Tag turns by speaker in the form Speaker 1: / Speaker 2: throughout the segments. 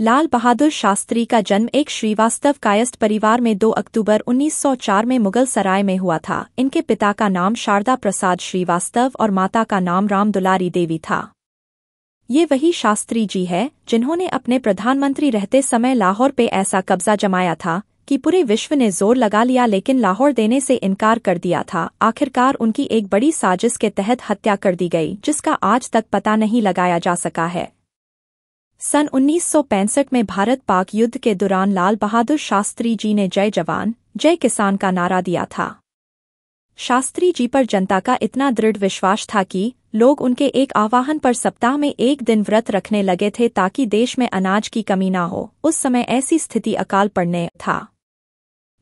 Speaker 1: लाल बहादुर शास्त्री का जन्म एक श्रीवास्तव कायस्थ परिवार में 2 अक्टूबर 1904 में मुगल सराय में हुआ था इनके पिता का नाम शारदा प्रसाद श्रीवास्तव और माता का नाम राम दुलारी देवी था ये वही शास्त्री जी है जिन्होंने अपने प्रधानमंत्री रहते समय लाहौर पे ऐसा कब्जा जमाया था कि पूरे विश्व ने जोर लगा लिया लेकिन लाहौर देने से इनकार कर दिया था आखिरकार उनकी एक बड़ी साजिश के तहत हत्या कर दी गई जिसका आज तक पता नहीं लगाया जा सका है सन 1965 में भारत पाक युद्ध के दौरान लाल बहादुर शास्त्री जी ने जय जवान जय किसान का नारा दिया था शास्त्री जी पर जनता का इतना दृढ़ विश्वास था कि लोग उनके एक आवाहन पर सप्ताह में एक दिन व्रत रखने लगे थे ताकि देश में अनाज की कमी ना हो उस समय ऐसी स्थिति अकाल पड़ने था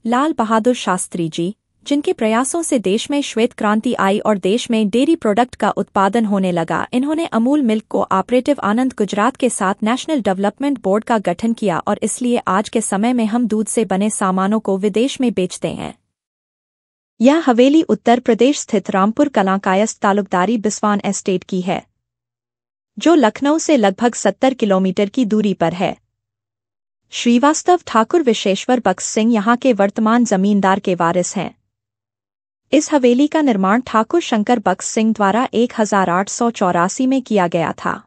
Speaker 1: लाल बहादुर शास्त्री जी जिनके प्रयासों से देश में श्वेत क्रांति आई और देश में डेयरी प्रोडक्ट का उत्पादन होने लगा इन्होंने Amul milk cooperative Anand Gujarat के साथ नेशनल डेवलपमेंट बोर्ड का गठन किया और इसलिए आज के समय में हम दूध से बने सामानों को विदेश में बेचते हैं यह हवेली उत्तर प्रदेश स्थित रामपुर कला तालुकदारी बिस्वान एस्टेट की है जो लखनऊ से लगभग सत्तर किलोमीटर की दूरी पर है श्रीवास्तव ठाकुर विशेश्वर बक्स सिंह यहाँ के वर्तमान जमींदार के वारिस हैं इस हवेली का निर्माण ठाकुर शंकर बक्स सिंह द्वारा एक में किया गया था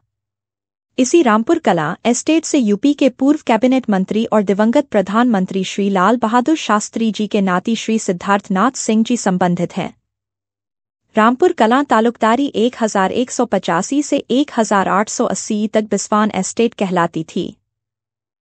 Speaker 1: इसी रामपुर कला एस्टेट से यूपी के पूर्व कैबिनेट मंत्री और दिवंगत प्रधानमंत्री श्री लाल बहादुर शास्त्री जी के नाती श्री सिद्धार्थनाथ सिंह जी संबंधित हैं रामपुर कला तालुकदारी एक एक सौ पचासी से एक हजार आठ सौ अस्सी तक बिस्वान एस्टेट कहलाती थी